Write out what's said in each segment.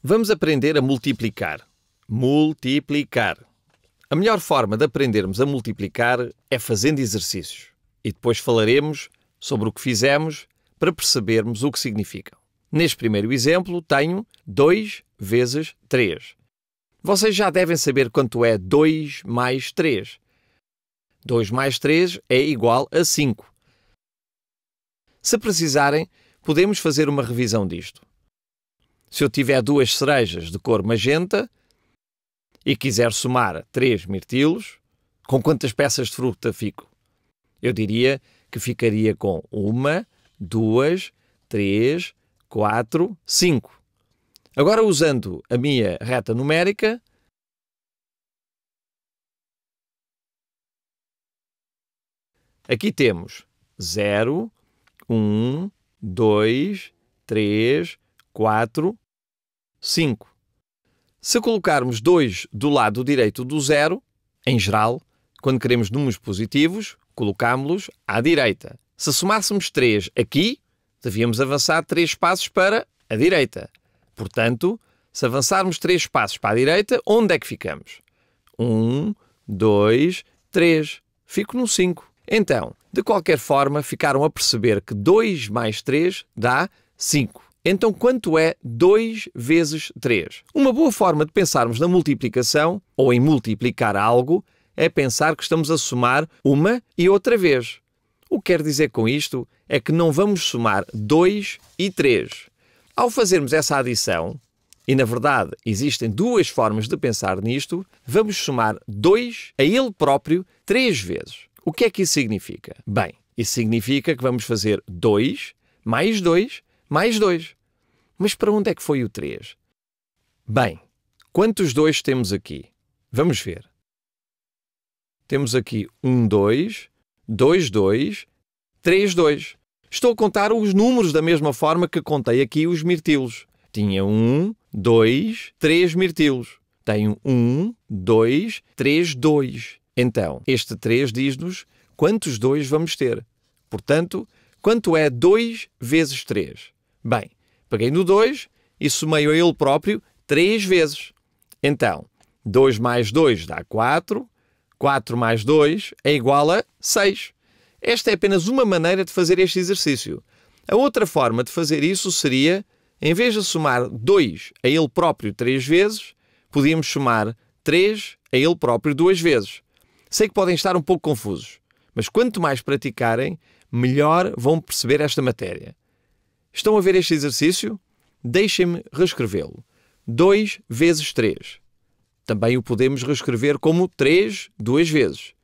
Vamos aprender a multiplicar. Multiplicar. A melhor forma de aprendermos a multiplicar é fazendo exercícios. E depois falaremos sobre o que fizemos para percebermos o que significam. Neste primeiro exemplo, tenho 2 vezes 3. Vocês já devem saber quanto é 2 mais 3. 2 mais 3 é igual a 5. Se precisarem, podemos fazer uma revisão disto. Se eu tiver duas cerejas de cor magenta e quiser somar três mirtilos, com quantas peças de fruta fico? Eu diria que ficaria com uma, duas, três, quatro, cinco. Agora, usando a minha reta numérica, aqui temos 0, 1, 2, 3, 4, 5. Se colocarmos 2 do lado direito do zero, em geral, quando queremos números positivos, colocámos-los à direita. Se somássemos 3 aqui, devíamos avançar 3 passos para a direita. Portanto, se avançarmos 3 passos para a direita, onde é que ficamos? 1, 2, 3. Fico no 5. Então, de qualquer forma, ficaram a perceber que 2 mais 3 dá 5. Então, quanto é 2 vezes 3? Uma boa forma de pensarmos na multiplicação, ou em multiplicar algo, é pensar que estamos a somar uma e outra vez. O que quer dizer com isto é que não vamos somar 2 e 3. Ao fazermos essa adição, e na verdade existem duas formas de pensar nisto, vamos somar 2 a ele próprio 3 vezes. O que é que isso significa? Bem, isso significa que vamos fazer 2 mais 2 mais 2. Mas para onde é que foi o 3? Bem, quantos 2 temos aqui? Vamos ver. Temos aqui 1, 2, 2, 2, 3, 2. Estou a contar os números da mesma forma que contei aqui os mirtilos. Tinha 1, 2, 3 mirtilos. Tenho 1, 2, 3, 2. Então, este 3 diz-nos quantos 2 vamos ter. Portanto, quanto é 2 vezes 3? Bem, Peguei no 2 e somei a ele próprio 3 vezes. Então, 2 mais 2 dá 4, 4 mais 2 é igual a 6. Esta é apenas uma maneira de fazer este exercício. A outra forma de fazer isso seria, em vez de somar 2 a ele próprio 3 vezes, podíamos somar 3 a ele próprio 2 vezes. Sei que podem estar um pouco confusos, mas quanto mais praticarem, melhor vão perceber esta matéria. Estão a ver este exercício? Deixem-me reescrevê-lo. 2 vezes 3. Também o podemos reescrever como 3 duas vezes.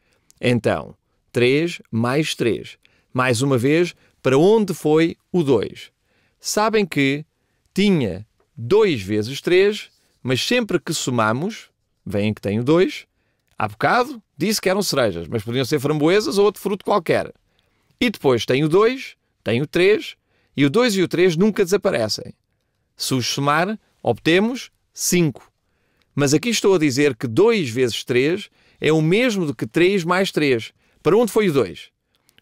Então, 3 mais 3. Mais uma vez, para onde foi o 2? Sabem que tinha 2 vezes 3, mas sempre que somamos, veem que tenho 2. Há bocado disse que eram cerejas, mas podiam ser framboesas ou outro fruto qualquer. E depois tenho 2, tenho 3, e o 2 e o 3 nunca desaparecem. Se os somar, obtemos 5. Mas aqui estou a dizer que 2 vezes 3 é o mesmo do que 3 mais 3. Para onde foi o 2?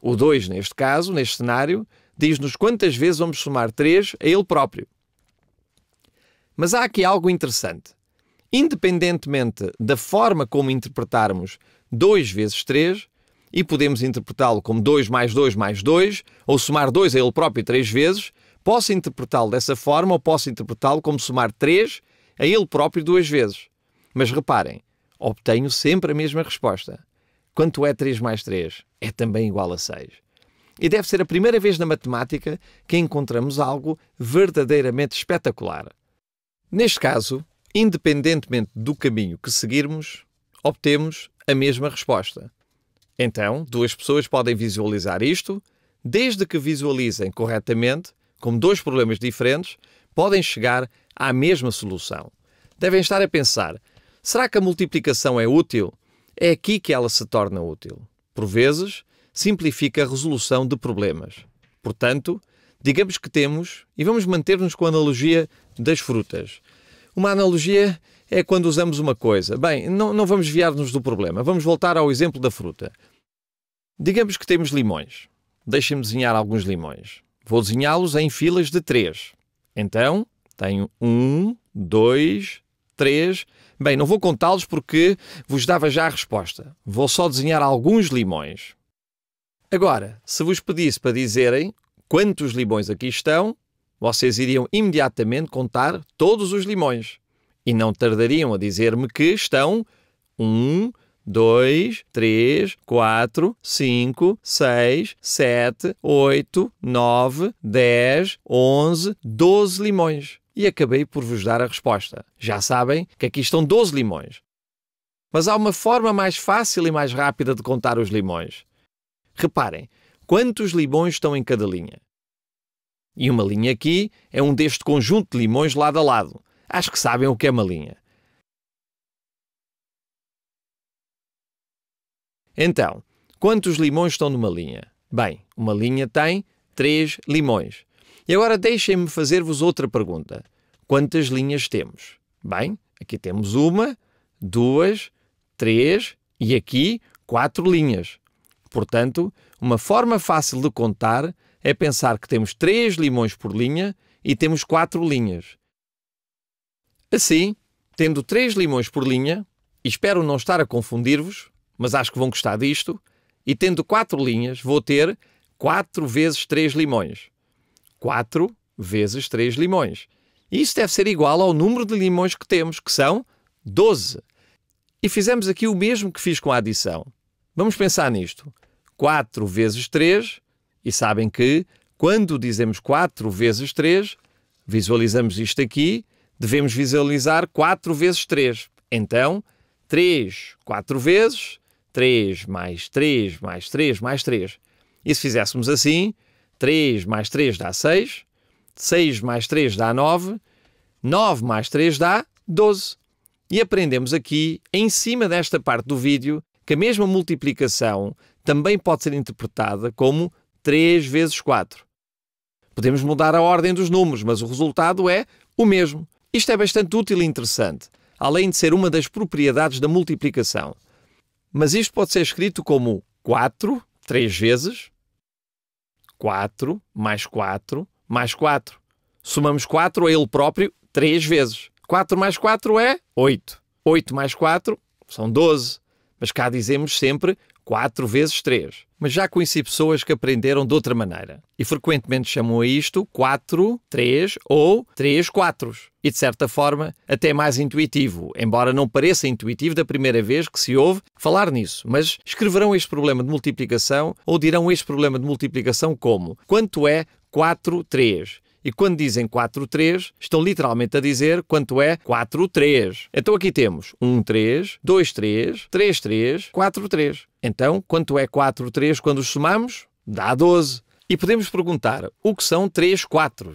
O 2, neste caso, neste cenário, diz-nos quantas vezes vamos somar 3 a ele próprio. Mas há aqui algo interessante. Independentemente da forma como interpretarmos 2 vezes 3, e podemos interpretá-lo como 2 mais 2 mais 2, ou somar 2 a ele próprio três vezes. Posso interpretá-lo dessa forma ou posso interpretá-lo como somar 3 a ele próprio duas vezes. Mas reparem, obtenho sempre a mesma resposta. Quanto é 3 mais 3? É também igual a 6. E deve ser a primeira vez na matemática que encontramos algo verdadeiramente espetacular. Neste caso, independentemente do caminho que seguirmos, obtemos a mesma resposta. Então, duas pessoas podem visualizar isto, desde que visualizem corretamente, como dois problemas diferentes, podem chegar à mesma solução. Devem estar a pensar: será que a multiplicação é útil? É aqui que ela se torna útil. Por vezes, simplifica a resolução de problemas. Portanto, digamos que temos, e vamos manter-nos com a analogia das frutas, uma analogia é quando usamos uma coisa. Bem, não, não vamos desviar-nos do problema. Vamos voltar ao exemplo da fruta. Digamos que temos limões. Deixem-me desenhar alguns limões. Vou desenhá-los em filas de três. Então, tenho um, dois, três. Bem, não vou contá-los porque vos dava já a resposta. Vou só desenhar alguns limões. Agora, se vos pedisse para dizerem quantos limões aqui estão, vocês iriam imediatamente contar todos os limões e não tardariam a dizer-me que estão um, dois, três, quatro, cinco, seis, sete, oito, nove, dez, onze, doze limões. E acabei por vos dar a resposta. Já sabem que aqui estão doze limões. Mas há uma forma mais fácil e mais rápida de contar os limões. Reparem, quantos limões estão em cada linha? E uma linha aqui é um deste conjunto de limões lado a lado acho que sabem o que é malinha. Então, quantos limões estão numa linha? Bem, uma linha tem três limões. E agora deixem-me fazer-vos outra pergunta. Quantas linhas temos? Bem, aqui temos uma, duas, três e aqui quatro linhas. Portanto, uma forma fácil de contar é pensar que temos três limões por linha e temos quatro linhas. Assim, tendo 3 limões por linha, e espero não estar a confundir-vos, mas acho que vão gostar disto, e tendo 4 linhas, vou ter 4 vezes 3 limões. 4 vezes 3 limões. E isso deve ser igual ao número de limões que temos, que são 12. E fizemos aqui o mesmo que fiz com a adição. Vamos pensar nisto. 4 vezes 3, e sabem que quando dizemos 4 vezes 3, visualizamos isto aqui devemos visualizar 4 vezes 3. Então, 3 4 vezes, 3 mais 3 mais 3 mais 3. E se fizéssemos assim, 3 mais 3 dá 6, 6 mais 3 dá 9, 9 mais 3 dá 12. E aprendemos aqui, em cima desta parte do vídeo, que a mesma multiplicação também pode ser interpretada como 3 vezes 4. Podemos mudar a ordem dos números, mas o resultado é o mesmo. Isto é bastante útil e interessante, além de ser uma das propriedades da multiplicação. Mas isto pode ser escrito como 4, 3 vezes, 4 mais 4 mais 4. Somamos 4 a ele próprio 3 vezes. 4 mais 4 é 8. 8 mais 4 são 12. Mas cá dizemos sempre 4 vezes 3. Mas já conheci pessoas que aprenderam de outra maneira e frequentemente chamam a isto 4, 3 ou 3 quatros. E de certa forma, até mais intuitivo, embora não pareça intuitivo da primeira vez que se ouve falar nisso. Mas escreverão este problema de multiplicação ou dirão este problema de multiplicação como quanto é 4, 3? E quando dizem 4-3, estão literalmente a dizer quanto é 4-3. Então aqui temos 1-3, 2-3, 3-3, 4-3. Então, quanto é 4-3 quando os somamos? Dá 12. E podemos perguntar o que são 3 4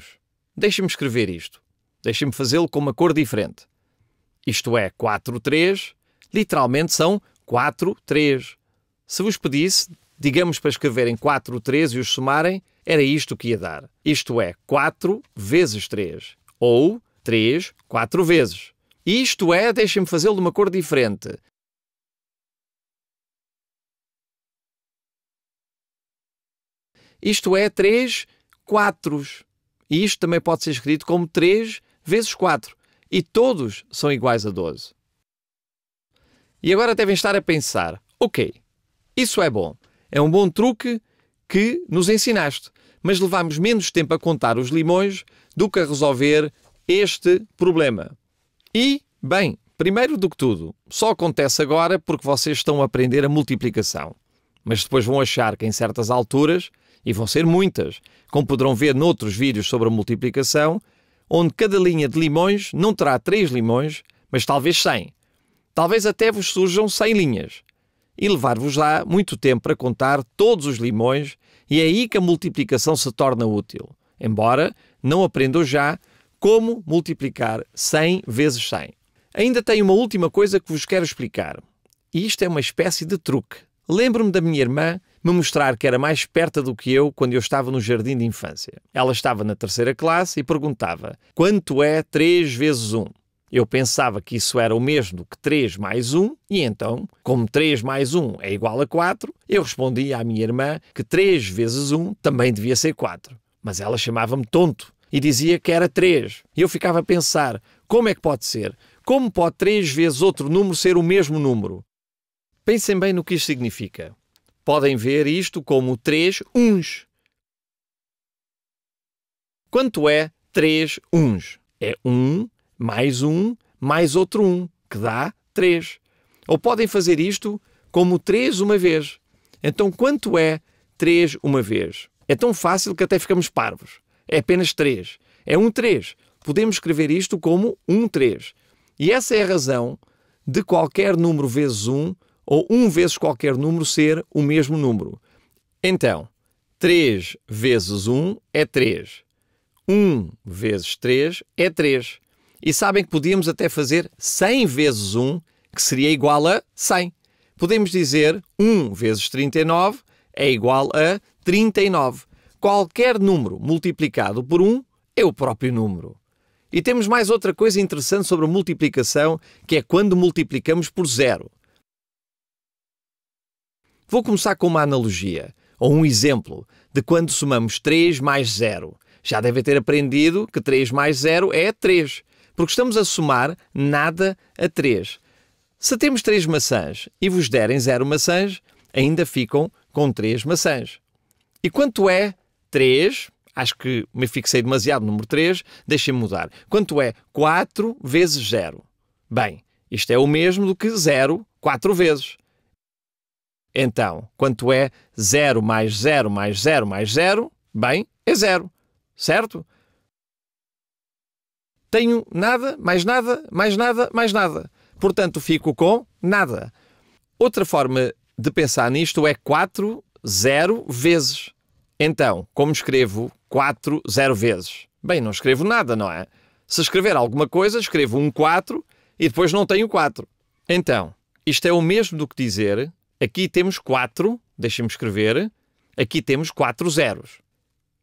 Deixem-me escrever isto. Deixem-me fazê-lo com uma cor diferente. Isto é 4-3, literalmente são 4-3. Se vos pedisse digamos para escreverem 4 3 e os somarem, era isto que ia dar. Isto é 4 vezes 3, ou 3 4 vezes. Isto é, deixem-me fazê-lo de uma cor diferente. Isto é 3 quatros. E isto também pode ser escrito como 3 vezes 4. E todos são iguais a 12. E agora devem estar a pensar: ok, isso é bom, é um bom truque que nos ensinaste, mas levámos menos tempo a contar os limões do que a resolver este problema. E, bem, primeiro do que tudo, só acontece agora porque vocês estão a aprender a multiplicação. Mas depois vão achar que em certas alturas, e vão ser muitas, como poderão ver noutros vídeos sobre a multiplicação, onde cada linha de limões não terá 3 limões, mas talvez 100. Talvez até vos surjam 100 linhas e levar vos lá muito tempo para contar todos os limões, e é aí que a multiplicação se torna útil, embora não aprendam já como multiplicar 100 vezes 100. Ainda tenho uma última coisa que vos quero explicar. isto é uma espécie de truque. Lembro-me da minha irmã me mostrar que era mais esperta do que eu quando eu estava no jardim de infância. Ela estava na terceira classe e perguntava: quanto é 3 vezes 1? Eu pensava que isso era o mesmo que 3 mais 1, e então, como 3 mais 1 é igual a 4, eu respondi à minha irmã que 3 vezes 1 também devia ser 4. Mas ela chamava-me tonto e dizia que era 3. E eu ficava a pensar: como é que pode ser? Como pode 3 vezes outro número ser o mesmo número? Pensem bem no que isto significa. Podem ver isto como 3 uns. Quanto é 3 uns? É 1 mais um, mais outro um, que dá três. Ou podem fazer isto como três uma vez. Então, quanto é três uma vez? É tão fácil que até ficamos parvos. É apenas três. É um três. Podemos escrever isto como um três. E essa é a razão de qualquer número vezes um ou um vezes qualquer número ser o mesmo número. Então, 3 vezes 1 é 3. 1 vezes 3 é 3. E sabem que podíamos até fazer 100 vezes 1, que seria igual a 100. Podemos dizer 1 vezes 39 é igual a 39. Qualquer número multiplicado por 1 é o próprio número. E temos mais outra coisa interessante sobre a multiplicação, que é quando multiplicamos por zero. Vou começar com uma analogia, ou um exemplo, de quando somamos 3 mais 0. Já devem ter aprendido que 3 mais 0 é 3 porque estamos a somar nada a 3. Se temos 3 maçãs e vos derem 0 maçãs, ainda ficam com 3 maçãs. E quanto é 3? Acho que me fixei demasiado no número 3, deixem-me mudar. Quanto é 4 vezes 0? Bem, isto é o mesmo do que 0 4 vezes. Então, quanto é 0 mais 0 mais 0 mais 0? Bem, é 0, certo? tenho nada, mais nada, mais nada, mais nada. Portanto, fico com nada. Outra forma de pensar nisto é 4, 0 vezes. Então, como escrevo 4, 0 vezes? Bem, não escrevo nada, não é? Se escrever alguma coisa, escrevo um 4 e depois não tenho 4. Então, isto é o mesmo do que dizer aqui temos 4, deixem me escrever, aqui temos 4 zeros.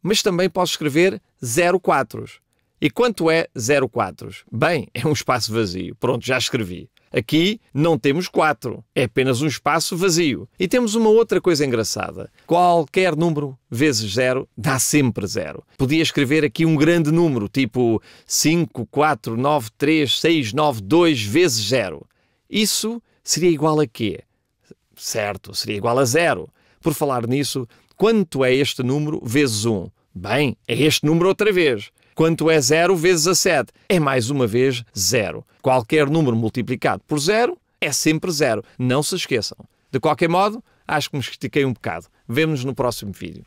Mas também posso escrever 0 quatros. E quanto é 04? Bem, é um espaço vazio. Pronto, já escrevi. Aqui não temos 4, é apenas um espaço vazio. E temos uma outra coisa engraçada. Qualquer número vezes 0 dá sempre 0. Podia escrever aqui um grande número, tipo 5, 4, 9, 3, 6, 9, 2 vezes 0. Isso seria igual a quê? Certo, seria igual a 0. Por falar nisso, quanto é este número vezes 1? Bem, é este número outra vez. Quanto é 0 vezes a 7? É mais uma vez 0. Qualquer número multiplicado por 0 é sempre 0. Não se esqueçam. De qualquer modo, acho que me estiquei um bocado. Vemo-nos no próximo vídeo.